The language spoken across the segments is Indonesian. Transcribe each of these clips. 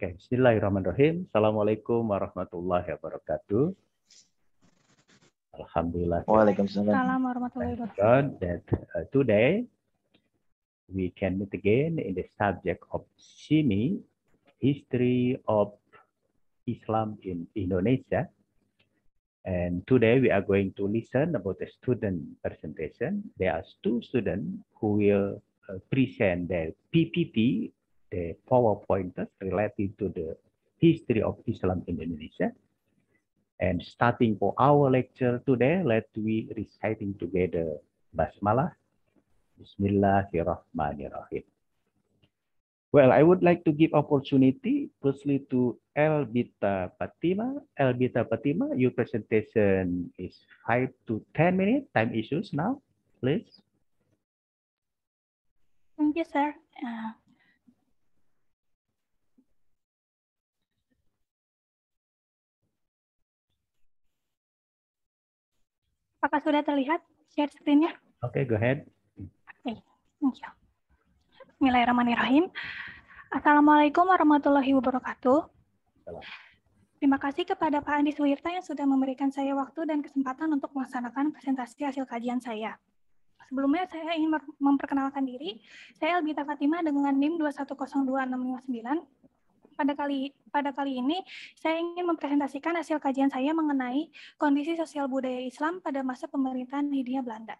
Oke, bismillahirrahmanirrahim. Assalamualaikum warahmatullahi wabarakatuh. Alhamdulillah. Waalaikumsalam. Assalamualaikum warahmatullahi wabarakatuh. That uh, today we can meet again in the subject of SIMI, History of Islam in Indonesia. And today we are going to listen about the student presentation. There are two students who will uh, present their PPT the pointers related to the history of Islam in Indonesia. And starting for our lecture today, let we reciting together Basmalah. Bismillahirrahmanirrahim. Well, I would like to give opportunity firstly to Elbita Patima. Elbita Patima, your presentation is five to ten minutes. Time issues now, please. Thank you, sir. Uh, Apakah sudah terlihat share screen-nya? Oke, okay, go ahead. Oke, okay, thank you. Bismillahirrahmanirrahim. Assalamualaikum warahmatullahi wabarakatuh. Terima kasih kepada Pak Andi Suwirta yang sudah memberikan saya waktu dan kesempatan untuk melaksanakan presentasi hasil kajian saya. Sebelumnya saya ingin memperkenalkan diri. Saya Elbita Fatima dengan NIM 2102659 pada kali pada kali ini saya ingin mempresentasikan hasil kajian saya mengenai kondisi sosial budaya Islam pada masa pemerintahan Hindia Belanda.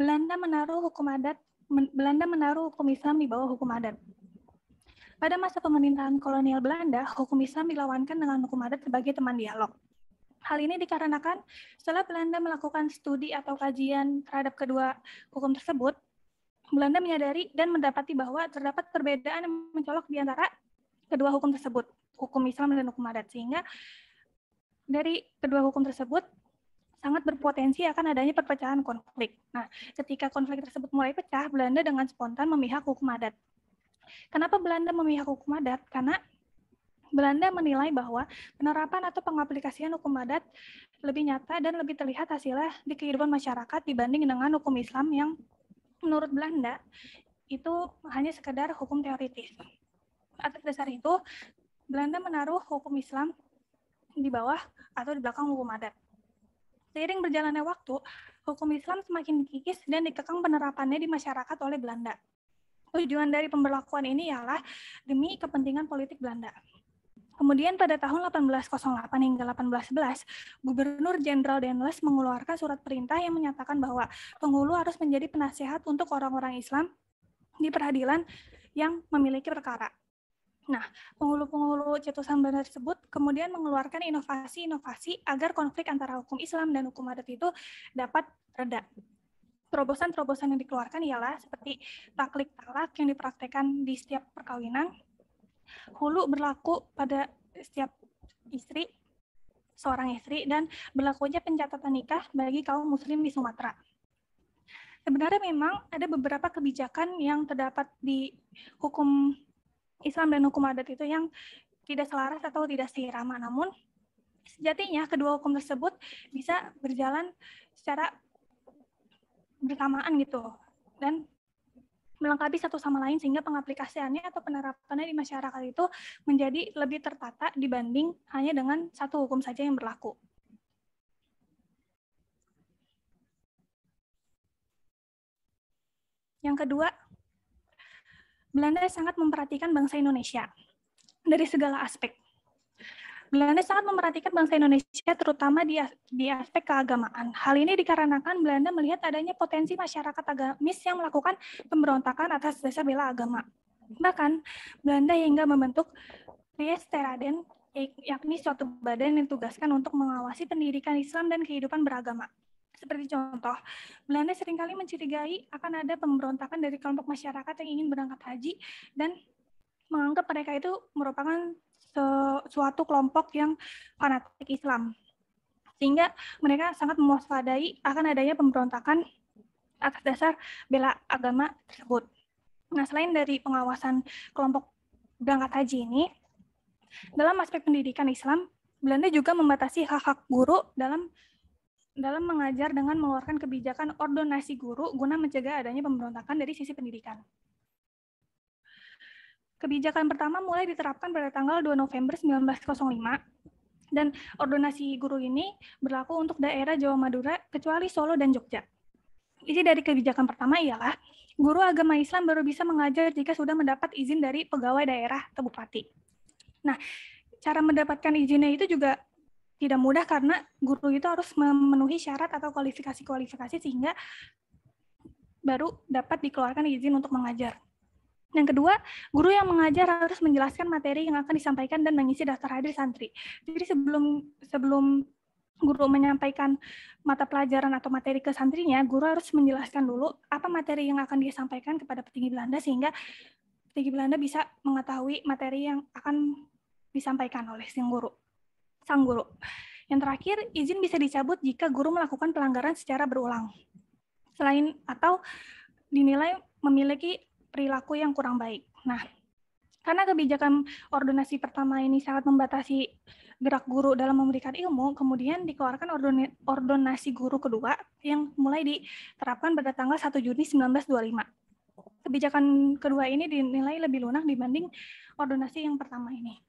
Belanda menaruh hukum adat Belanda menaruh hukum Islam di bawah hukum adat. Pada masa pemerintahan kolonial Belanda, hukum Islam dilawankan dengan hukum adat sebagai teman dialog. Hal ini dikarenakan setelah Belanda melakukan studi atau kajian terhadap kedua hukum tersebut, Belanda menyadari dan mendapati bahwa terdapat perbedaan yang mencolok di antara kedua hukum tersebut, hukum Islam dan hukum adat, sehingga dari kedua hukum tersebut sangat berpotensi akan adanya perpecahan konflik. Nah, ketika konflik tersebut mulai pecah, Belanda dengan spontan memihak hukum adat. Kenapa Belanda memihak hukum adat? Karena Belanda menilai bahwa penerapan atau pengaplikasian hukum adat lebih nyata dan lebih terlihat hasilnya di kehidupan masyarakat dibanding dengan hukum Islam yang menurut Belanda itu hanya sekedar hukum teoritis. Atas dasar itu, Belanda menaruh hukum Islam di bawah atau di belakang hukum adat. Seiring berjalannya waktu, hukum Islam semakin dikikis dan dikekang penerapannya di masyarakat oleh Belanda. Tujuan dari pemberlakuan ini ialah demi kepentingan politik Belanda. Kemudian pada tahun 1808 hingga 1811, Gubernur Jenderal Danlas mengeluarkan surat perintah yang menyatakan bahwa penghulu harus menjadi penasehat untuk orang-orang Islam di peradilan yang memiliki perkara. Nah, penghulu-penghulu cetusan benar tersebut kemudian mengeluarkan inovasi-inovasi agar konflik antara hukum Islam dan hukum adat itu dapat reda. Terobosan-terobosan yang dikeluarkan ialah seperti taklik talak yang dipraktekkan di setiap perkawinan, hulu berlaku pada setiap istri seorang istri dan berlakunya pencatatan nikah bagi kaum muslim di Sumatera. Sebenarnya memang ada beberapa kebijakan yang terdapat di hukum Islam dan hukum adat itu yang tidak selaras atau tidak seirama. Namun sejatinya kedua hukum tersebut bisa berjalan secara bersamaan gitu dan melengkapi satu sama lain sehingga pengaplikasiannya atau penerapannya di masyarakat itu menjadi lebih tertata dibanding hanya dengan satu hukum saja yang berlaku. Yang kedua, Belanda sangat memperhatikan bangsa Indonesia dari segala aspek. Belanda sangat memperhatikan bangsa Indonesia terutama di, di aspek keagamaan. Hal ini dikarenakan Belanda melihat adanya potensi masyarakat agamis yang melakukan pemberontakan atas dasar bela agama. Bahkan Belanda hingga membentuk Ries Teraden yakni suatu badan yang ditugaskan untuk mengawasi pendidikan Islam dan kehidupan beragama. Seperti contoh, Belanda seringkali mencurigai akan ada pemberontakan dari kelompok masyarakat yang ingin berangkat haji dan menganggap mereka itu merupakan suatu kelompok yang fanatik Islam. Sehingga mereka sangat mewaspadai akan adanya pemberontakan atas dasar bela agama tersebut. Nah, selain dari pengawasan kelompok berangkat haji ini, dalam aspek pendidikan Islam, Belanda juga membatasi hak-hak guru dalam dalam mengajar dengan mengeluarkan kebijakan ordonasi guru guna mencegah adanya pemberontakan dari sisi pendidikan. Kebijakan pertama mulai diterapkan pada tanggal 2 November 1905 dan ordonasi guru ini berlaku untuk daerah Jawa Madura kecuali Solo dan Jogja. Isi dari kebijakan pertama ialah guru agama Islam baru bisa mengajar jika sudah mendapat izin dari pegawai daerah atau bupati. Nah, cara mendapatkan izinnya itu juga tidak mudah karena guru itu harus memenuhi syarat atau kualifikasi-kualifikasi sehingga baru dapat dikeluarkan izin untuk mengajar. Yang kedua, guru yang mengajar harus menjelaskan materi yang akan disampaikan dan mengisi daftar hadir santri. Jadi sebelum sebelum guru menyampaikan mata pelajaran atau materi ke santrinya, guru harus menjelaskan dulu apa materi yang akan disampaikan kepada petinggi Belanda sehingga petinggi Belanda bisa mengetahui materi yang akan disampaikan oleh sang guru. Sang guru. Yang terakhir, izin bisa dicabut jika guru melakukan pelanggaran secara berulang. Selain atau dinilai memiliki perilaku yang kurang baik. Nah, karena kebijakan ordonasi pertama ini sangat membatasi gerak guru dalam memberikan ilmu, kemudian dikeluarkan ordonasi guru kedua yang mulai diterapkan pada tanggal 1 Juni 1925. Kebijakan kedua ini dinilai lebih lunak dibanding ordonasi yang pertama ini.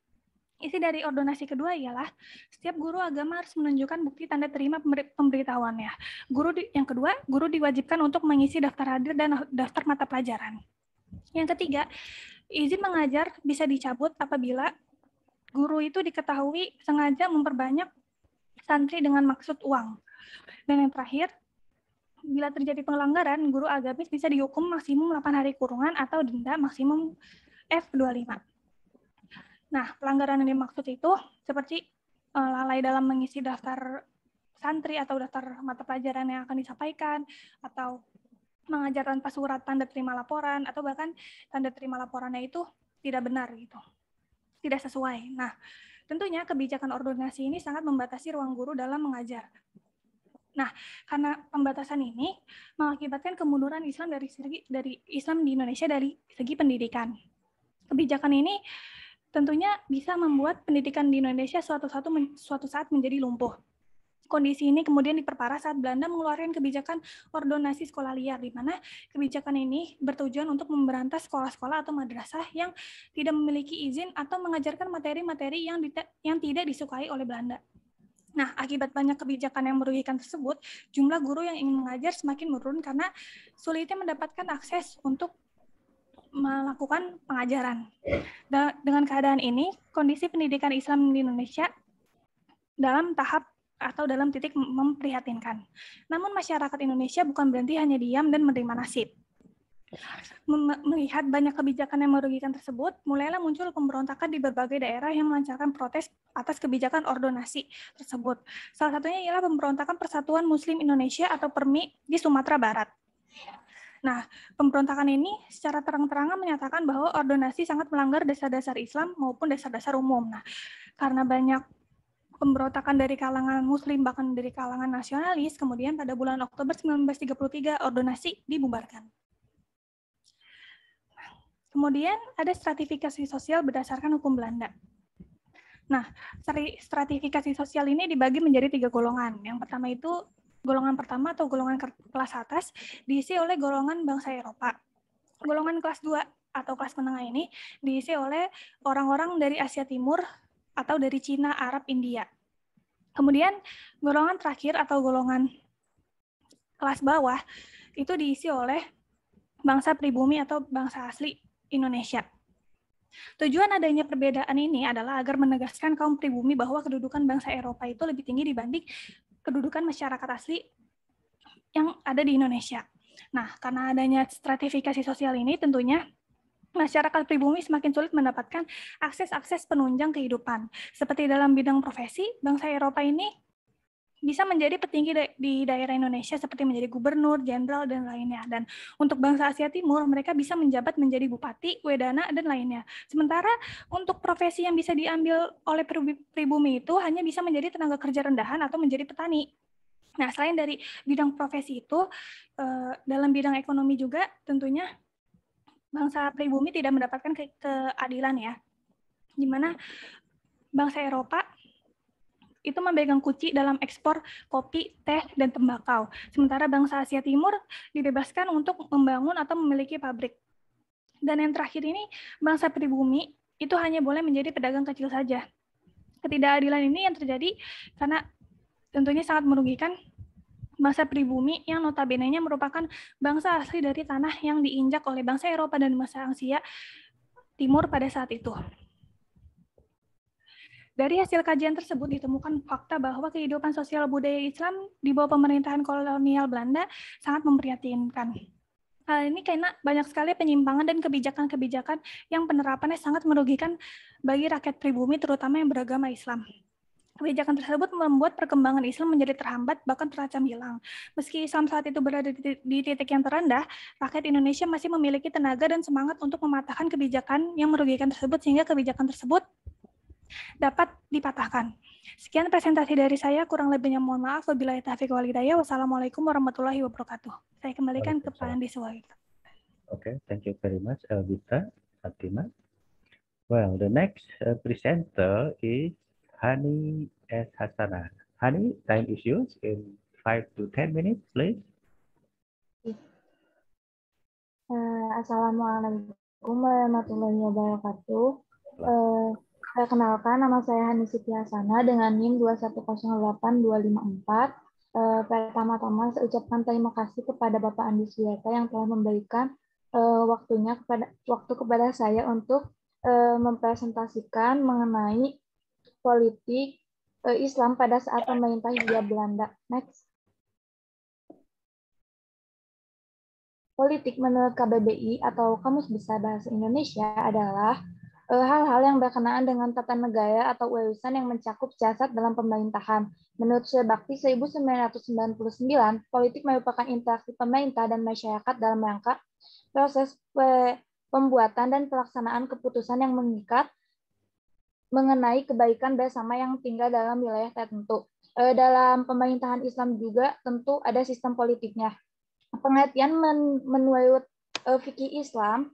Isi dari ordonasi kedua ialah setiap guru agama harus menunjukkan bukti tanda terima pemberitahuannya. Guru di, yang kedua, guru diwajibkan untuk mengisi daftar hadir dan daftar mata pelajaran. Yang ketiga, izin mengajar bisa dicabut apabila guru itu diketahui sengaja memperbanyak santri dengan maksud uang. Dan yang terakhir, bila terjadi pelanggaran, guru agamis bisa dihukum maksimum 8 hari kurungan atau denda maksimum F25. Nah, pelanggaran yang dimaksud itu seperti eh, lalai dalam mengisi daftar santri atau daftar mata pelajaran yang akan disampaikan atau mengajar tanpa surat tanda terima laporan atau bahkan tanda terima laporannya itu tidak benar gitu tidak sesuai. Nah, tentunya kebijakan ordonasi ini sangat membatasi ruang guru dalam mengajar. Nah, karena pembatasan ini mengakibatkan kemunduran Islam dari segi dari Islam di Indonesia dari segi pendidikan. Kebijakan ini tentunya bisa membuat pendidikan di Indonesia suatu satu suatu saat menjadi lumpuh. Kondisi ini kemudian diperparah saat Belanda mengeluarkan kebijakan ordonasi sekolah liar, di mana kebijakan ini bertujuan untuk memberantas sekolah-sekolah atau madrasah yang tidak memiliki izin atau mengajarkan materi-materi yang, yang tidak disukai oleh Belanda. Nah, akibat banyak kebijakan yang merugikan tersebut, jumlah guru yang ingin mengajar semakin menurun karena sulitnya mendapatkan akses untuk melakukan pengajaran. Dengan keadaan ini, kondisi pendidikan Islam di Indonesia dalam tahap atau dalam titik memprihatinkan. Namun masyarakat Indonesia bukan berhenti hanya diam dan menerima nasib. Mem melihat banyak kebijakan yang merugikan tersebut, mulailah muncul pemberontakan di berbagai daerah yang melancarkan protes atas kebijakan ordonasi tersebut. Salah satunya ialah pemberontakan Persatuan Muslim Indonesia atau PERMI di Sumatera Barat. Nah, pemberontakan ini secara terang-terangan menyatakan bahwa ordonasi sangat melanggar dasar-dasar Islam maupun dasar-dasar umum. Nah, karena banyak pemberontakan dari kalangan muslim bahkan dari kalangan nasionalis, kemudian pada bulan Oktober 1933 ordonasi dibubarkan. Kemudian ada stratifikasi sosial berdasarkan hukum Belanda. Nah, stratifikasi sosial ini dibagi menjadi tiga golongan. Yang pertama itu golongan pertama atau golongan kelas atas diisi oleh golongan bangsa Eropa. Golongan kelas dua atau kelas menengah ini diisi oleh orang-orang dari Asia Timur, atau dari Cina, Arab, India. Kemudian golongan terakhir atau golongan kelas bawah itu diisi oleh bangsa pribumi atau bangsa asli Indonesia. Tujuan adanya perbedaan ini adalah agar menegaskan kaum pribumi bahwa kedudukan bangsa Eropa itu lebih tinggi dibanding kedudukan masyarakat asli yang ada di Indonesia. Nah, karena adanya stratifikasi sosial ini tentunya masyarakat pribumi semakin sulit mendapatkan akses-akses penunjang kehidupan. Seperti dalam bidang profesi, bangsa Eropa ini bisa menjadi petinggi di daerah Indonesia seperti menjadi gubernur, jenderal, dan lainnya. Dan untuk bangsa Asia Timur, mereka bisa menjabat menjadi bupati, wedana, dan lainnya. Sementara untuk profesi yang bisa diambil oleh pribumi itu hanya bisa menjadi tenaga kerja rendahan atau menjadi petani. Nah, selain dari bidang profesi itu, eh, dalam bidang ekonomi juga tentunya bangsa pribumi tidak mendapatkan ke keadilan ya. Di mana bangsa Eropa itu memegang kunci dalam ekspor kopi, teh, dan tembakau. Sementara bangsa Asia Timur dibebaskan untuk membangun atau memiliki pabrik. Dan yang terakhir ini, bangsa pribumi itu hanya boleh menjadi pedagang kecil saja. Ketidakadilan ini yang terjadi karena tentunya sangat merugikan bangsa pribumi yang notabene-nya merupakan bangsa asli dari tanah yang diinjak oleh bangsa Eropa dan bangsa Asia Timur pada saat itu. Dari hasil kajian tersebut ditemukan fakta bahwa kehidupan sosial budaya Islam di bawah pemerintahan kolonial Belanda sangat memprihatinkan. Hal ini karena banyak sekali penyimpangan dan kebijakan-kebijakan yang penerapannya sangat merugikan bagi rakyat pribumi, terutama yang beragama Islam kebijakan tersebut membuat perkembangan Islam menjadi terhambat, bahkan terancam hilang. Meski Islam saat itu berada di titik yang terendah, rakyat Indonesia masih memiliki tenaga dan semangat untuk mematahkan kebijakan yang merugikan tersebut, sehingga kebijakan tersebut dapat dipatahkan. Sekian presentasi dari saya, kurang lebihnya mohon maaf. Wabillahi taufiq walhidayah. Wassalamualaikum warahmatullahi wabarakatuh. Saya kembalikan ke Pak Andi Oke, okay, thank you very much, Elvita, Fatima. Well, the next uh, presenter is Hani S. Hasana. Hani, time is yours in 5 to 10 minutes, please. Uh, Assalamualaikum warahmatullahi wabarakatuh. Uh, eh, kenalkan nama saya Hani Siti Hasana dengan NIM 2108254. Uh, eh, pertama-tama saya ucapkan terima kasih kepada Bapak Andi Suyata yang telah memberikan uh, waktunya kepada waktu kepada saya untuk uh, mempresentasikan mengenai politik eh, Islam pada saat pemerintah Hindia Belanda. Next. Politik menurut KBBI atau Kamus Besar Bahasa Indonesia adalah eh, hal-hal yang berkenaan dengan tata negara atau urusan yang mencakup jasad dalam pemerintahan. Menurut Bakti 1999, politik merupakan interaksi pemerintah dan masyarakat dalam rangka proses eh, pembuatan dan pelaksanaan keputusan yang mengikat mengenai kebaikan bersama yang tinggal dalam wilayah tertentu. E, dalam pemerintahan Islam juga tentu ada sistem politiknya. Pengertian men menurut e, fikih Islam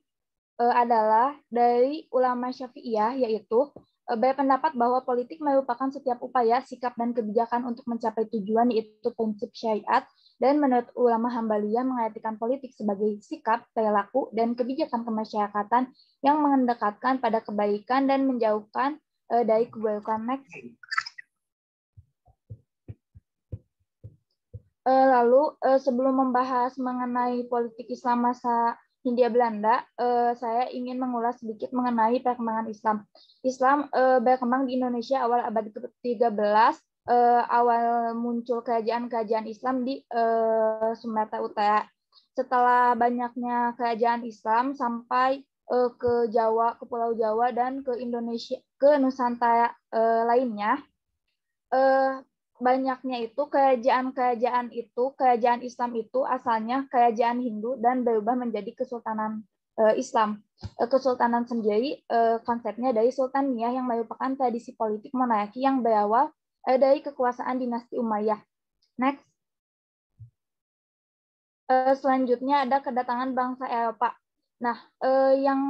e, adalah dari ulama syafi'iyah, yaitu berpendapat bahwa politik merupakan setiap upaya, sikap, dan kebijakan untuk mencapai tujuan yaitu prinsip syariat, dan menurut ulama Hambaliyah mengartikan politik sebagai sikap, perilaku, dan kebijakan kemasyarakatan yang mendekatkan pada kebaikan dan menjauhkan Uh, Daik, welcome next. Uh, lalu, uh, sebelum membahas mengenai politik Islam masa Hindia Belanda, uh, saya ingin mengulas sedikit mengenai perkembangan Islam. Islam uh, berkembang di Indonesia awal abad ke-13, uh, awal muncul kerajaan-kerajaan Islam di uh, Sumatera Utara. Setelah banyaknya kerajaan Islam sampai uh, ke Jawa, ke Pulau Jawa dan ke Indonesia, ke Nusantara uh, lainnya. Uh, banyaknya itu kerajaan-kerajaan itu, kerajaan Islam itu asalnya kerajaan Hindu dan berubah menjadi kesultanan uh, Islam. Uh, kesultanan sendiri uh, konsepnya dari sultaniah yang merupakan tradisi politik monarki yang berawal uh, dari kekuasaan dinasti Umayyah. Next. selanjutnya ada kedatangan bangsa Eropa. Nah, eh, yang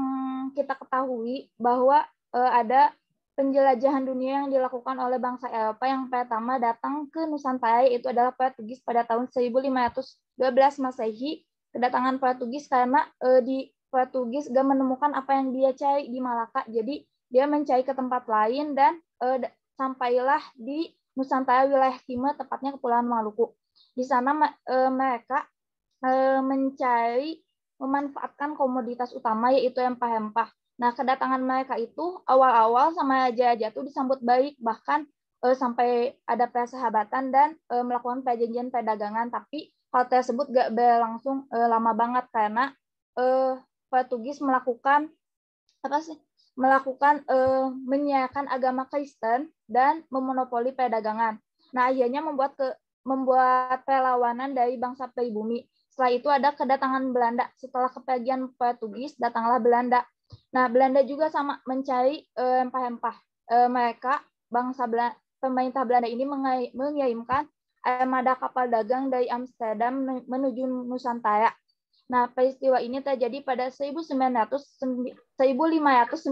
kita ketahui bahwa eh, ada penjelajahan dunia yang dilakukan oleh bangsa Eropa yang pertama datang ke Nusantara itu adalah Portugis pada tahun 1512 Masehi. Kedatangan Portugis karena eh, di Portugis gak menemukan apa yang dia cari di Malaka. Jadi dia mencari ke tempat lain dan eh, sampailah di Nusantara wilayah timur tepatnya Kepulauan Maluku. Di sana eh, mereka eh, mencari memanfaatkan komoditas utama yaitu empah-empah. Nah, kedatangan mereka itu awal-awal sama aja aja tuh disambut baik, bahkan eh, sampai ada persahabatan dan eh, melakukan perjanjian perdagangan. Tapi hal tersebut gak berlangsung eh, lama banget karena eh, Portugis melakukan apa sih? melakukan eh, menyiarkan agama Kristen dan memonopoli perdagangan. Nah, akhirnya membuat ke membuat perlawanan dari bangsa pribumi. Setelah itu ada kedatangan Belanda. Setelah kepergian Portugis, datanglah Belanda. Nah, Belanda juga sama mencari eh, rempah-rempah. E, mereka, bangsa Belanda, pemerintah Belanda ini mengirimkan armada kapal dagang dari Amsterdam menuju Nusantara. Nah, peristiwa ini terjadi pada 1900, 1595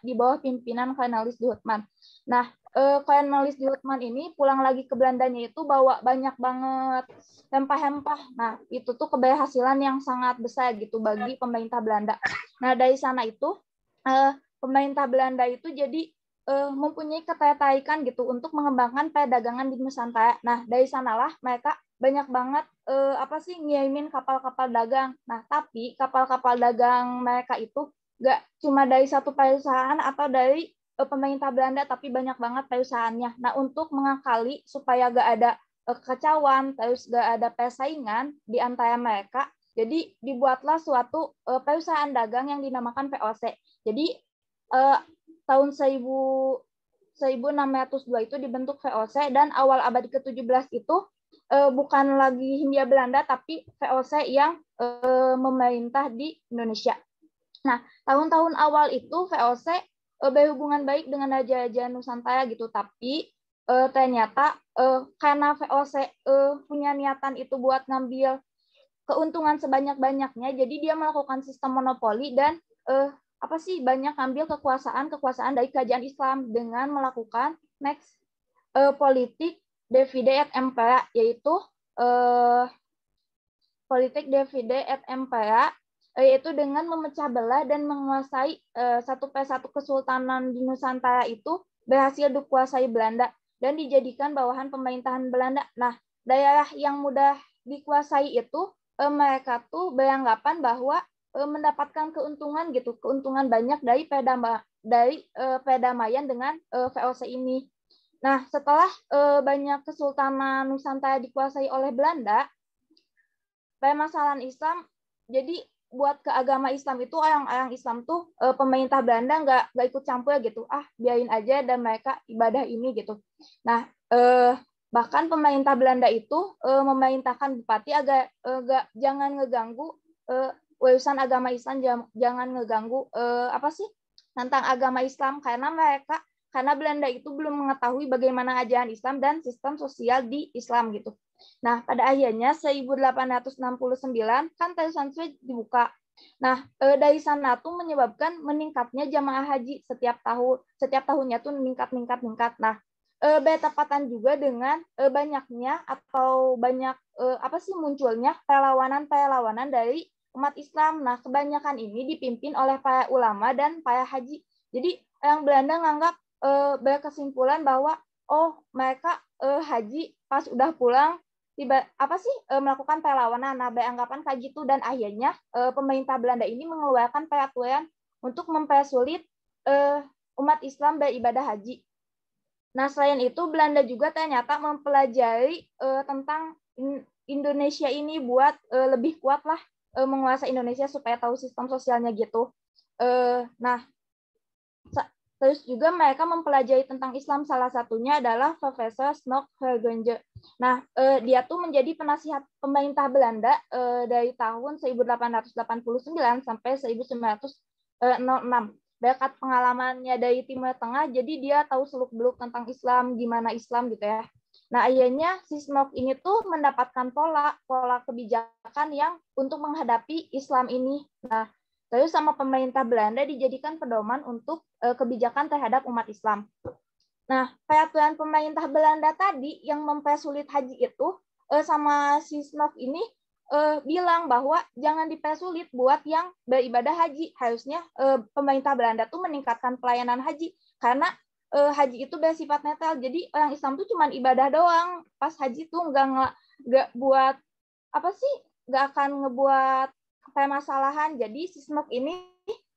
di bawah pimpinan Kanalis de Houtman. Nah, eh, kalian nulis di Lutman ini pulang lagi ke Belandanya itu bawa banyak banget hempah-hempah. Nah, itu tuh keberhasilan yang sangat besar gitu bagi pemerintah Belanda. Nah, dari sana itu eh, pemerintah Belanda itu jadi eh, mempunyai ketertarikan gitu untuk mengembangkan perdagangan di Nusantara. Nah, dari sanalah mereka banyak banget eh, apa sih ngirimin kapal-kapal dagang. Nah, tapi kapal-kapal dagang mereka itu gak cuma dari satu perusahaan atau dari Eh, pemerintah Belanda tapi banyak banget perusahaannya. Nah, untuk mengakali supaya gak ada eh, kekacauan, terus gak ada persaingan di antara mereka, jadi dibuatlah suatu eh, perusahaan dagang yang dinamakan VOC. Jadi tahun 1000 1602 itu dibentuk VOC dan awal abad ke-17 itu eh, bukan lagi Hindia Belanda tapi VOC yang eh, memerintah di Indonesia. Nah, tahun-tahun awal itu VOC Eh, berhubungan baik dengan Raja-Raja Nusantara gitu, tapi uh, ternyata uh, karena VOC uh, punya niatan itu buat ngambil keuntungan sebanyak-banyaknya, jadi dia melakukan sistem monopoli dan uh, apa sih banyak ngambil kekuasaan-kekuasaan dari kerajaan Islam dengan melakukan next uh, politik divide et impera yaitu uh, politik divide et impera yaitu dengan memecah belah dan menguasai eh, satu persatu kesultanan di Nusantara itu berhasil dikuasai Belanda dan dijadikan bawahan pemerintahan Belanda. Nah, daerah yang mudah dikuasai itu eh, mereka tuh beranggapan bahwa eh, mendapatkan keuntungan gitu, keuntungan banyak dari pedama dari pedamaian dengan VOC ini. Nah, setelah banyak kesultanan Nusantara dikuasai oleh Belanda, permasalahan Islam jadi buat ke agama Islam itu orang-orang Islam tuh e, pemerintah Belanda nggak nggak ikut campur gitu ah biarin aja dan mereka ibadah ini gitu nah e, bahkan pemerintah Belanda itu e, memerintahkan bupati agar e, gak, jangan ngeganggu e, urusan agama Islam jam, jangan ngeganggu e, apa sih tentang agama Islam karena mereka karena Belanda itu belum mengetahui bagaimana ajaran Islam dan sistem sosial di Islam gitu Nah, pada akhirnya 1869 kan Taiwan Sui dibuka. Nah, e, dari sana tuh menyebabkan meningkatnya jamaah haji setiap tahun. Setiap tahunnya tuh meningkat, meningkat, meningkat. Nah, e, bertepatan juga dengan e, banyaknya atau banyak apa sih munculnya perlawanan perlawanan dari umat Islam. Nah, kebanyakan ini dipimpin oleh para ulama dan para haji. Jadi, yang Belanda nganggap berkesimpulan bahwa oh, mereka haji pas udah pulang tiba apa sih e, melakukan perlawanan nah beranggapan kayak gitu dan akhirnya e, pemerintah Belanda ini mengeluarkan peraturan untuk mempersulit e, umat Islam beribadah haji. Nah selain itu Belanda juga ternyata mempelajari e, tentang Indonesia ini buat e, lebih kuat lah e, menguasai Indonesia supaya tahu sistem sosialnya gitu. E, nah Terus juga mereka mempelajari tentang Islam salah satunya adalah Profesor Snok Hergenje. Nah, eh, dia tuh menjadi penasihat pemerintah Belanda eh, dari tahun 1889 sampai 1906. Eh, Berkat pengalamannya dari Timur Tengah, jadi dia tahu seluk-beluk tentang Islam, gimana Islam gitu ya. Nah, akhirnya si Snok ini tuh mendapatkan pola pola kebijakan yang untuk menghadapi Islam ini. Nah, lalu sama pemerintah Belanda dijadikan pedoman untuk eh, kebijakan terhadap umat Islam. Nah, peraturan pemerintah Belanda tadi yang mempersulit haji itu eh, sama si Snov ini eh, bilang bahwa jangan dipersulit buat yang beribadah haji. Harusnya pemerintah Belanda tuh meningkatkan pelayanan haji karena haji itu bersifat netral. Jadi orang Islam tuh cuma ibadah doang. Pas haji tuh nggak nggak buat apa sih? Nggak akan ngebuat permasalahan. Jadi si Smog ini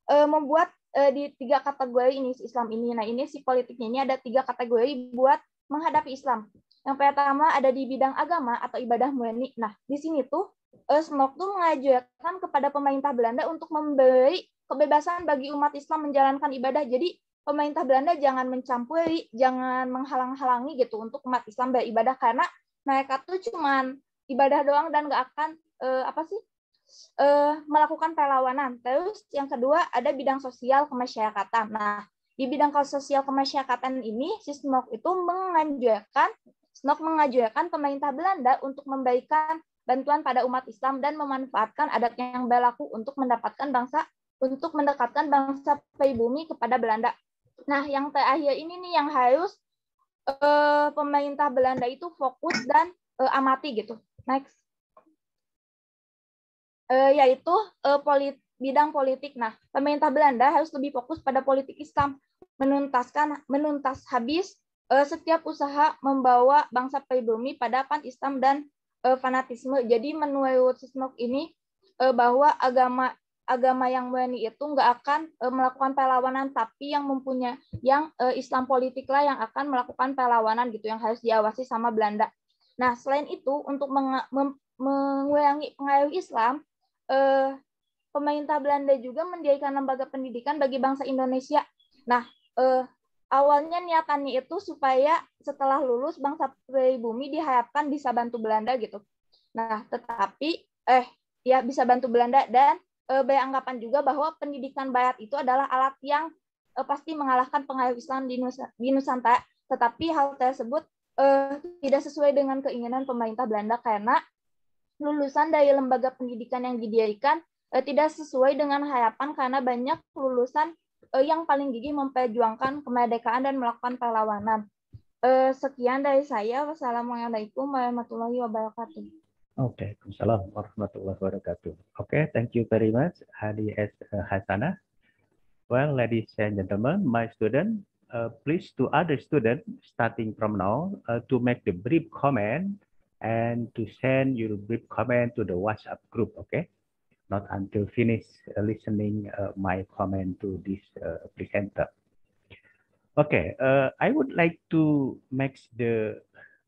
e, membuat e, di tiga kategori ini si Islam ini. Nah ini si politiknya ini ada tiga kategori buat menghadapi Islam. Yang pertama ada di bidang agama atau ibadah murni. Nah di sini tuh e, eh, Smok tuh mengajarkan kepada pemerintah Belanda untuk memberi kebebasan bagi umat Islam menjalankan ibadah. Jadi pemerintah Belanda jangan mencampuri, jangan menghalang-halangi gitu untuk umat Islam beribadah karena mereka tuh cuman ibadah doang dan gak akan eh, apa sih uh, melakukan perlawanan. Terus yang kedua ada bidang sosial kemasyarakatan. Nah, di bidang sosial kemasyarakatan ini, si itu menganjurkan Snook mengajukan pemerintah Belanda untuk memberikan bantuan pada umat Islam dan memanfaatkan adat yang berlaku untuk mendapatkan bangsa untuk mendekatkan bangsa pribumi kepada Belanda. Nah, yang terakhir ini nih yang harus uh, pemerintah Belanda itu fokus dan uh, amati gitu. Next e, yaitu e, polit, bidang politik. Nah, pemerintah Belanda harus lebih fokus pada politik Islam, menuntaskan menuntas habis e, setiap usaha membawa bangsa pribumi pada pan Islam dan e, fanatisme. Jadi menuai Sismok ini e, bahwa agama agama yang murni itu nggak akan e, melakukan perlawanan tapi yang mempunyai yang e, Islam politik lah yang akan melakukan perlawanan gitu yang harus diawasi sama Belanda. Nah selain itu untuk mengurangi pengaruh Islam eh, pemerintah Belanda juga mendirikan lembaga pendidikan bagi bangsa Indonesia. Nah, eh, awalnya niatannya itu supaya setelah lulus bangsa pribumi diharapkan bisa bantu Belanda gitu. Nah, tetapi eh ya bisa bantu Belanda dan eh, beranggapan juga bahwa pendidikan bayat itu adalah alat yang eh, pasti mengalahkan pengaruh Islam di, Nusa, di Nusantara. Tetapi hal tersebut eh, tidak sesuai dengan keinginan pemerintah Belanda karena lulusan dari lembaga pendidikan yang didirikan eh, tidak sesuai dengan harapan karena banyak lulusan eh, yang paling gigih memperjuangkan kemerdekaan dan melakukan perlawanan. Eh, sekian dari saya. Wassalamualaikum warahmatullahi wabarakatuh. Oke, okay. salam warahmatullahi wabarakatuh. Oke, okay, thank you very much, Hadi S. Eh, Hasanah. Well, ladies and gentlemen, my student, uh, please to other student starting from now uh, to make the brief comment and to send your brief comment to the WhatsApp group, okay? Not until finish uh, listening uh, my comment to this uh, presenter. Okay, uh, I would like to make the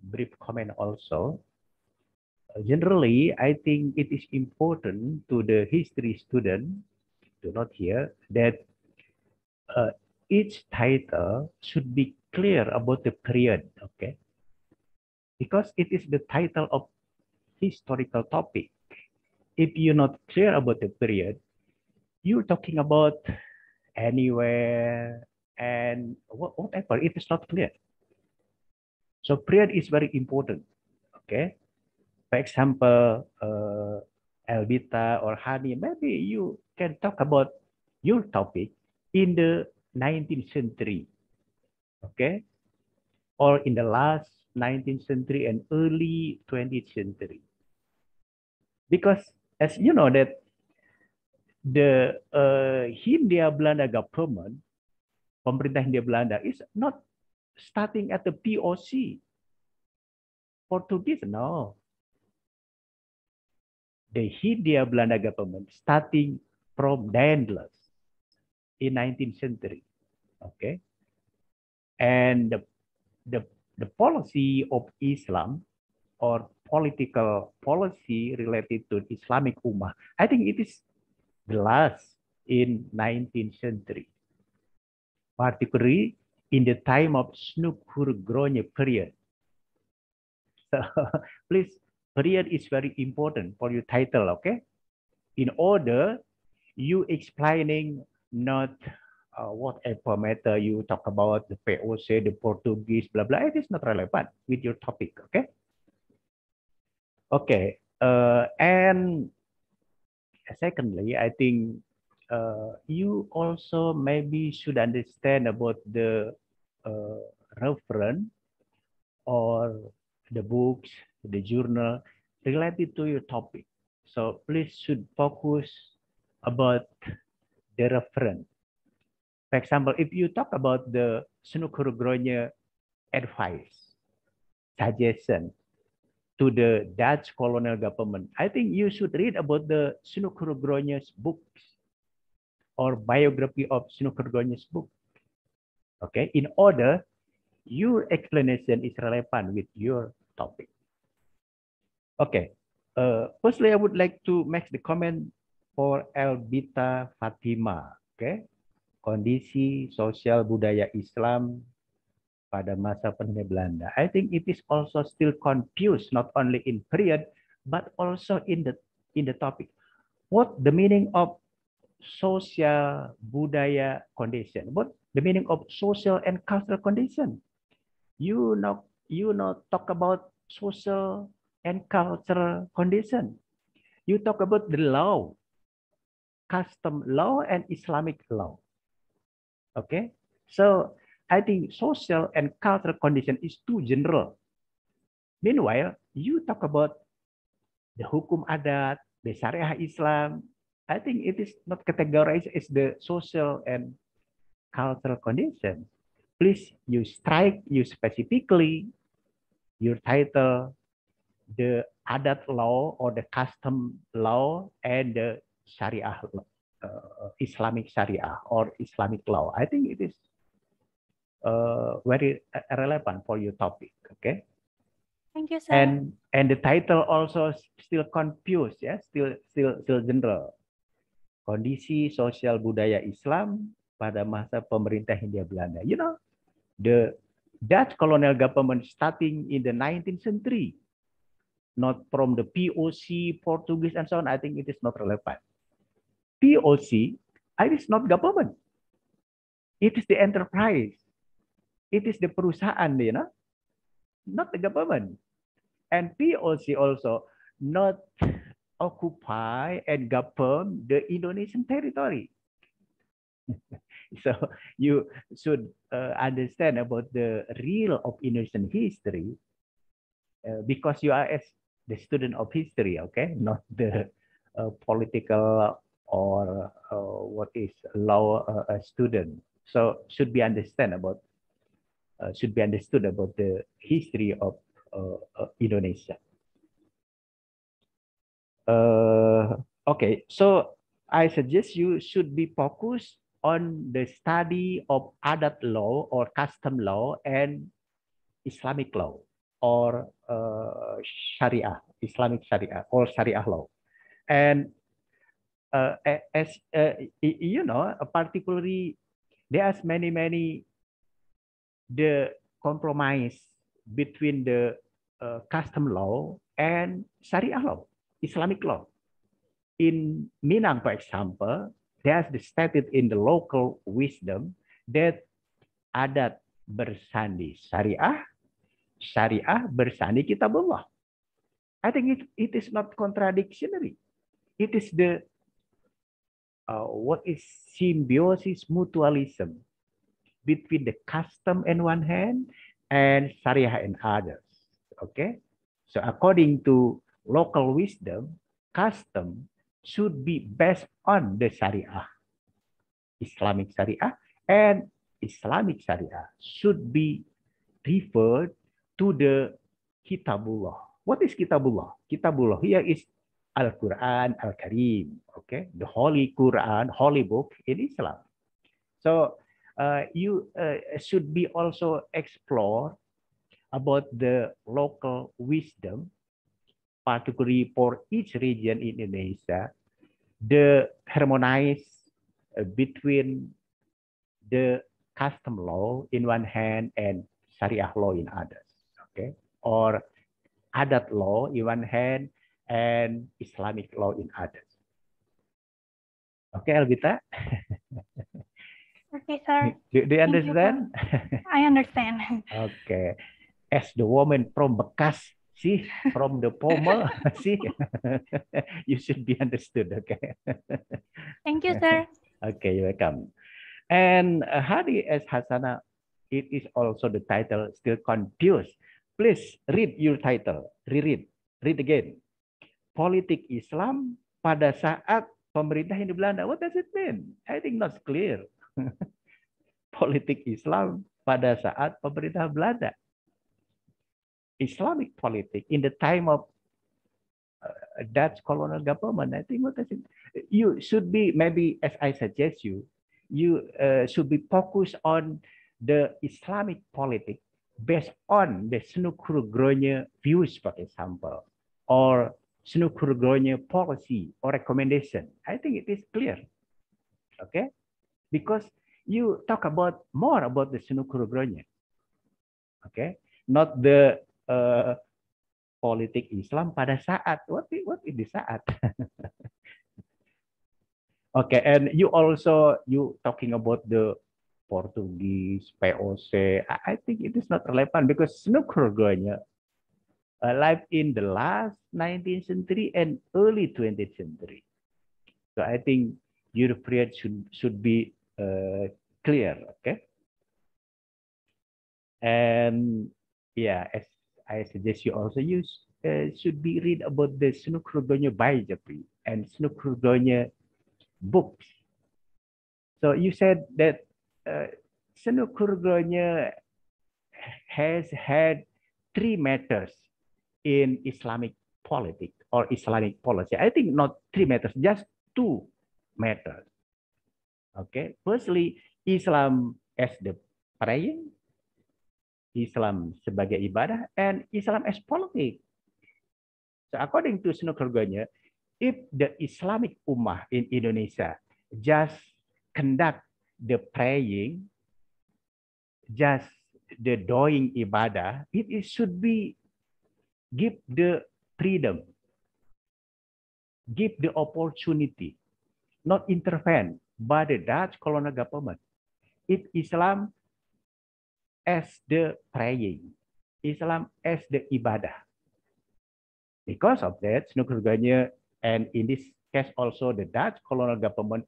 brief comment also. Generally, I think it is important to the history student, do not hear, that uh, each title should be clear about the period, okay? because it is the title of historical topic. If you're not clear about the period, you're talking about anywhere and whatever, it is not clear. So period is very important, okay? For example, uh, Elvita or Hani, maybe you can talk about your topic in the 19th century, okay? Or in the last 19th century and early 20th century. Because as you know that the uh, Hindia Belanda government, pemerintah Hindia Belanda is not starting at the POC. Portuguese, no. The Hindia Belanda government starting from Daendels in 19th century. Okay. And the, the the policy of Islam or political policy related to Islamic Ummah. I think it is the last in 19th century, particularly in the time of Snukur Gronje period. So please, period is very important for your title, okay? In order you explaining not uh, whatever matter you talk about, the POC, the Portuguese, blah, blah, it is not relevant with your topic, okay? Okay, uh, and secondly, I think uh, you also maybe should understand about the uh, reference or the books, the journal related to your topic. So please should focus about the reference For example, if you talk about the Sunukurugronya advice, suggestion to the Dutch colonial government, I think you should read about the Sunukurugronya's books or biography of Sunukurugronya's book. Okay, in order your explanation is relevant with your topic. Okay, uh, firstly, I would like to make the comment for Elbita Fatima. Okay, kondisi sosial budaya Islam pada masa pendunia Belanda. I think it is also still confused not only in period but also in the in the topic. What the meaning of social budaya condition? What the meaning of social and cultural condition? You know you know talk about social and cultural condition. You talk about the law, custom law and Islamic law. Okay, so I think social and cultural condition is too general. Meanwhile, you talk about the hukum adat, the syariah Islam. I think it is not categorized as the social and cultural condition. Please, you strike, you specifically, your title, the adat law or the custom law and the syariah law uh, Islamic Sharia or Islamic law. I think it is uh, very relevant for your topic. Okay. Thank you, sir. And and the title also still confused, yeah? still still still general. Kondisi sosial budaya Islam pada masa pemerintah Hindia Belanda. You know, the Dutch colonial government starting in the 19th century, not from the POC, Portuguese, and so on. I think it is not relevant. POC, it is not government. It is the enterprise. It is the perusahaan, you know, not the government. And POC also not occupy and govern the Indonesian territory. so you should uh, understand about the real of Indonesian history uh, because you are as the student of history, okay, not the uh, political or uh, what is law? a, uh, a, student. So should be understand about uh, should be understood about the history of uh, uh, Indonesia. okay, so I suggest you should be focused on the study of adat law or custom law and Islamic law or uh, Sharia, Islamic Sharia or Sharia law. And uh, as uh, you know, particularly there are many many the compromise between the uh, custom law and Sharia law, Islamic law. In Minang, for example, there's the stated in the local wisdom that adat bersandi syariah, syariah bersandi kitabullah. I think it, it is not contradictory. It is the uh, what is symbiosis mutualism between the custom in one hand and syariah and others. Okay, so according to local wisdom, custom should be based on the syariah, Islamic syariah, and Islamic syariah should be referred to the Kitabullah. What is Kitabullah? Kitabullah here is Al-Quran Al-Karim, okay, the Holy Quran, Holy Book in Islam. So uh, you uh, should be also explore about the local wisdom, particularly for each region in Indonesia, the harmonize uh, between the custom law in one hand and Shariah law in others, okay, or adat law in one hand and Islamic law in others. Okay, Elvita? okay, sir. Do, do you understand? You, I understand. okay. As the woman from Bekas, see, from the former see, you should be understood, okay? Thank you, sir. Okay, welcome. And uh, Hadi as Hasana, it is also the title still confused. Please read your title, reread, read again politik Islam pada saat pemerintah Hindu Belanda. What does it mean? I think not clear. politik Islam pada saat pemerintah Belanda. Islamic politics in the time of uh, Dutch colonial government. I think what does it mean? you should be maybe as I suggest you, you uh, should be focused on the Islamic politics based on the Sunukuru Gronya views, for example, or Snukurgonya policy or recommendation. I think it is clear. Okay? Because you talk about more about the Snukurgonya. Okay? Not the uh, politik Islam pada saat what what in the saat. okay, and you also you talking about the Portuguese, POC. I think it is not relevant because Snukurgonya alive in the last 19th century and early 20th century. So I think European should, should be uh, clear, okay? And yeah, as I suggest you also use, uh, should be read about the Snookerdonia biography and Snookerdonia books. So you said that uh, has had three matters in Islamic politics or Islamic policy. I think not three matters, just two matters. Okay, firstly, Islam as the praying, Islam sebagai ibadah, and Islam as politics. So according to Sinokergonya, if the Islamic Ummah in Indonesia just conduct the praying, just the doing ibadah, it should be give the freedom, give the opportunity, not intervene by the Dutch colonial government. It Islam as the praying, Islam as the ibadah. Because of that, Snukurganya, and in this case also the Dutch colonial government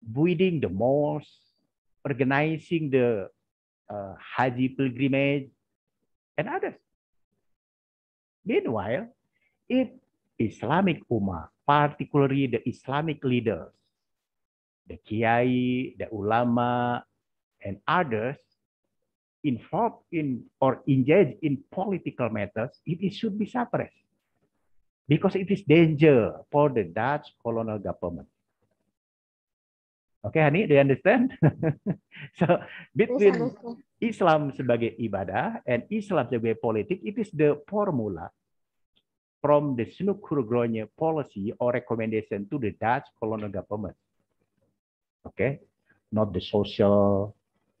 building the mosques, organizing the uh, Haji pilgrimage, and others. Meanwhile, if Islamic Ummah, particularly the Islamic leaders, the Kiai, the ulama, and others involved in or engaged in political matters, it should be suppressed because it is danger for the Dutch colonial government. Okay, honey, do you understand? so between Islam sebagai ibadah and Islam sebagai politik, it is the formula from the snook policy or recommendation to the Dutch colonial government. Okay, not the social,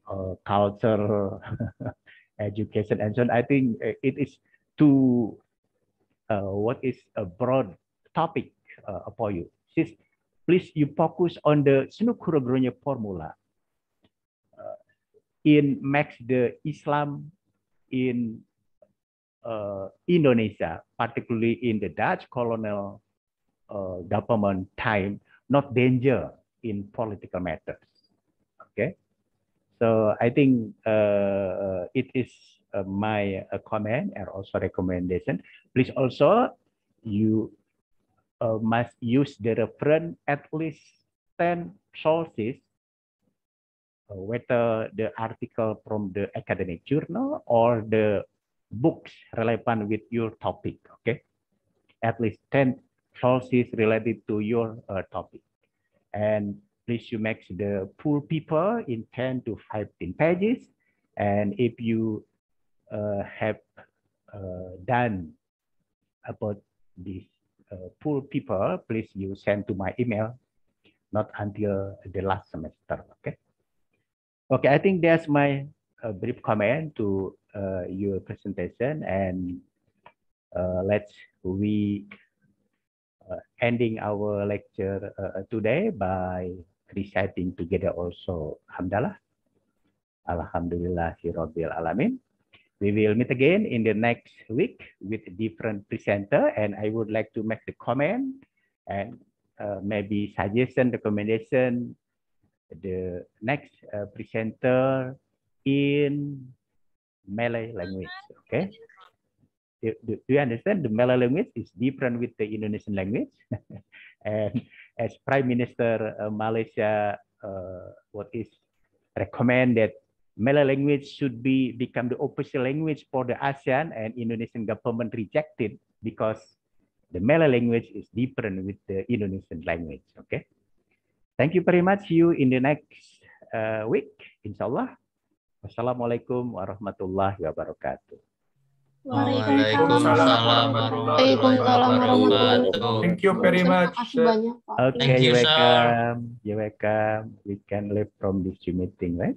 uh, culture, education, and so on. I think uh, it is too uh, what is a broad topic uh, for you. Since please you focus on the Sunukurogronya formula. Uh, in max the Islam in uh, Indonesia, particularly in the Dutch colonial uh, government time, not danger in political matters. Okay, so I think uh, uh it is uh, my uh, comment and also recommendation. Please also you uh, must use the reference at least 10 sources, uh, whether the article from the academic journal or the books relevant with your topic, okay? At least 10 sources related to your uh, topic. And please you make the full paper in 10 to 15 pages. And if you uh, have uh, done about this uh, poor people, please you send to my email, not until the last semester, okay? Okay, I think that's my uh, brief comment to uh, your presentation and uh, let's we uh, ending our lecture uh, today by reciting together also. Alhamdulillah. Alhamdulillahirabbil alamin. We will meet again in the next week with a different presenter, and I would like to make the comment and uh, maybe suggestion, recommendation, the next uh, presenter in Malay language, okay? Do, do, do, you understand the Malay language is different with the Indonesian language? and as Prime Minister uh, Malaysia, uh, what is recommended Malay language should be become the official language for the ASEAN and Indonesian government rejected because the Malay language is different with the Indonesian language. Okay. Thank you very much. See you in the next uh, week, insyaAllah. Wassalamualaikum warahmatullahi wabarakatuh. Waalaikumsalam warahmatullahi wabarakatuh. Thank you very much. Okay, Thank you, welcome. Sir. You're welcome. We can leave from this meeting, right?